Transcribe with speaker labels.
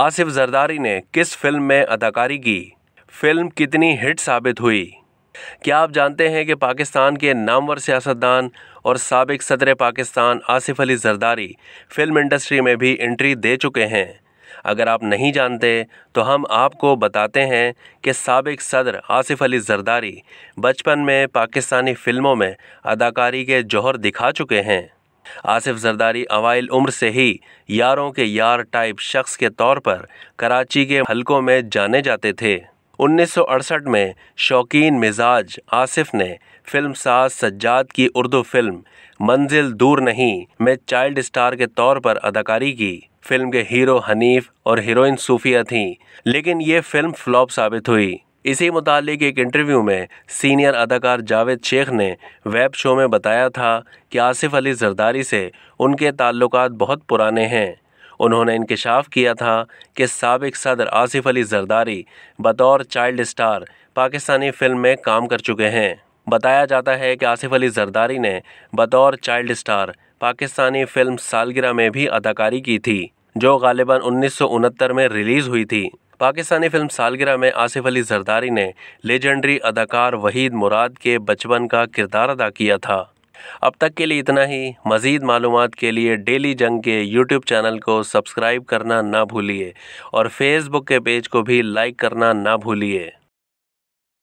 Speaker 1: आसिफ जरदारी ने किस फिल्म में अदाकारी की फिल्म कितनी हिट साबित हुई क्या आप जानते हैं कि पाकिस्तान के नामवर सियासतदान और सबक सदर पाकिस्तान आसिफ अली जरदारी फिल्म इंडस्ट्री में भी एंट्री दे चुके हैं अगर आप नहीं जानते तो हम आपको बताते हैं कि सबक सदर आसिफ अली जरदारी बचपन में पाकिस्तानी फिल्मों में अदाकारी के जौहर दिखा चुके हैं आसिफ जरदारी अवाइल उम्र से ही यारों के यार टाइप शख्स के तौर पर कराची के हलकों में जाने जाते थे 1968 में शौकीन मिजाज आसिफ ने फिल्म साज सज्जाद की उर्दू फिल्म मंजिल दूर नहीं में चाइल्ड स्टार के तौर पर अदाकारी की फिल्म के हीरो हनीफ और हीरोइन सूफिया थीं लेकिन ये फिल्म फ्लॉप साबित हुई इसी मुतालिक एक इंटरव्यू में सीनियर अदाकार जावेद शेख ने वेब शो में बताया था कि आसिफ अली जरदारी से उनके ताल्लुक बहुत पुराने हैं उन्होंने इंकशाफ किया था कि सबक सदर आसिफ अली जरदारी बतौर चाइल्ड स्टार पाकिस्तानी फिल्म में काम कर चुके हैं बताया जाता है कि आसिफ अली जरदारी ने बतौर चाइल्ड स्टार पाकिस्तानी फिल्म सालगिरह में भी अदाकारी की थी जो गालिबा उन्नीस में रिलीज़ हुई थी पाकिस्तानी फिल्म सालगिरह में आसिफ अली जरदारी ने लेजेंडरी अदाकार वहीद मुराद के बचपन का किरदार अदा किया था अब तक के लिए इतना ही मज़ीद मालूम के लिए डेली जंग के यूट्यूब चैनल को सब्सक्राइब करना ना भूलिए और फेसबुक के पेज को भी लाइक करना ना भूलिए